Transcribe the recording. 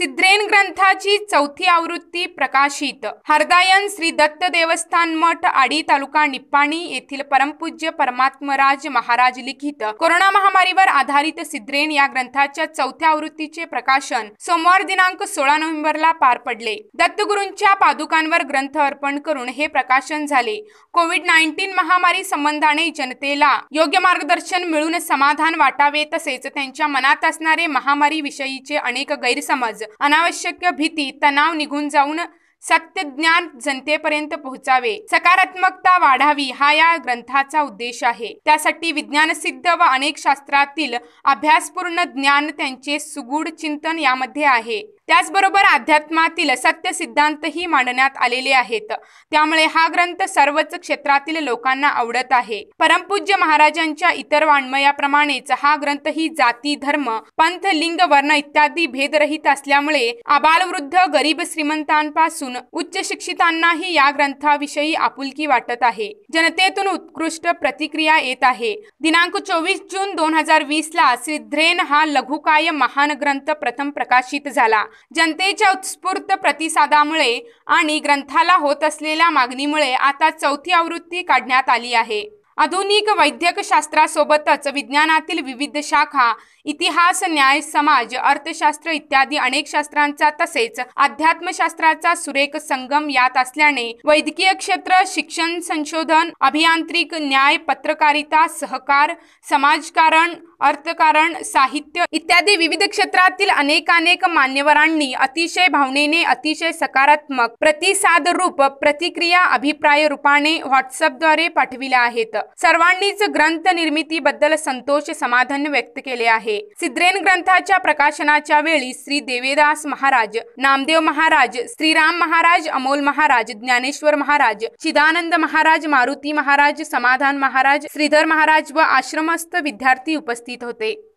सिद्रेन ग्रंथाची चौथी आवृत्ती प्रकाशित हरदायन श्री दत्त देवस्थान मठ आडी तालुका निप्पाणी येथील परमपूज्य परमात्मराज महाराज लिखित कोरोना महामारीवर आधारित सिद्रेन या ग्रंथाच्या चौथ्या आवृत्तीचे प्रकाशन सोमवार दिनांक सोळा नोव्हेंबरला पार पडले दत्तगुरूंच्या पादुकांवर ग्रंथ अर्पण करून हे प्रकाशन झाले कोविड नाईन्टीन महामारी संबंधाने जनतेला योग्य मार्गदर्शन मिळून समाधान वाटावे तसेच त्यांच्या मनात असणारे महामारी विषयीचे अनेक गैरसमज अनावश्यक भीती तणाव निघून जाऊन सत्यज्ञान जनतेपर्यंत पोहोचावे सकारात्मकता वाढावी हा या ग्रंथाचा उद्देश आहे त्यासाठी विज्ञानसिद्ध व अनेक शास्त्रातील अभ्यासपूर्ण ज्ञान त्यांचे सुगूढ चिंतन यामध्ये आहे त्याचबरोबर अध्यात्मातील सत्य सिद्धांतही मांडण्यात आलेले आहेत त्यामुळे हा ग्रंथ सर्वच क्षेत्रातील लोकांना आवडत आहे परमपूज्य महाराजांच्या इतर वाङ्मयाप्रमाणेच हा ग्रंथही जाती धर्म पंथ लिंग वर्ण इत्यादी भेदरहित असल्यामुळे आबालवृद्ध गरीब श्रीमंतांपासून उच्च शिक्षितांनाही या ग्रंथाविषयी आपुलकी वाटत आहे जनतेतून उत्कृष्ट प्रतिक्रिया येत आहे दिनांक चोवीस जून दोन हजार वीस ला सिद्धेन हा लघुकाय महान ग्रंथ प्रथम प्रकाशित झाला जनतेच्या उत्स्फूर्त प्रतिसादामुळे आणि ग्रंथाला होत असलेल्या मागणीमुळे आता चौथी आवृत्ती काढण्यात आली आहे आधुनिक वैद्यकशास्त्रासोबतच विज्ञानातील विविध शाखा इतिहास न्याय समाज अर्थशास्त्र इत्यादी अनेक शास्त्रांचा तसेच अध्यात्मशास्त्राचा सुरेख संगम यात असल्याने वैद्यकीय क्षेत्र शिक्षण संशोधन अभियांत्रिक न्याय पत्रकारिता सहकार समाजकारण अर्थकारण साहित्य इत्यादी विविध क्षेत्रातील अनेकानेक मान्यवरांनी अतिशय भावनेने अतिशय सकारात्मक प्रतिसाद रूप प्रतिक्रिया अभिप्राय रूपाने व्हॉट्सअपद्वारे पाठविल्या आहेत सर्वांनीच ग्रंथ निर्मितीबद्दल संतोष समाधान व्यक्त केले आहे सिद्रेन ग्रंथाच्या प्रकाशनाच्या वेळी श्री देवेदास महाराज नामदेव महाराज श्रीराम महाराज अमोल महाराज ज्ञानेश्वर महाराज चिदानंद महाराज मारुती महाराज समाधान महाराज श्रीधर महाराज व आश्रमस्थ विद्यार्थी उपस्थित उपस्थित होते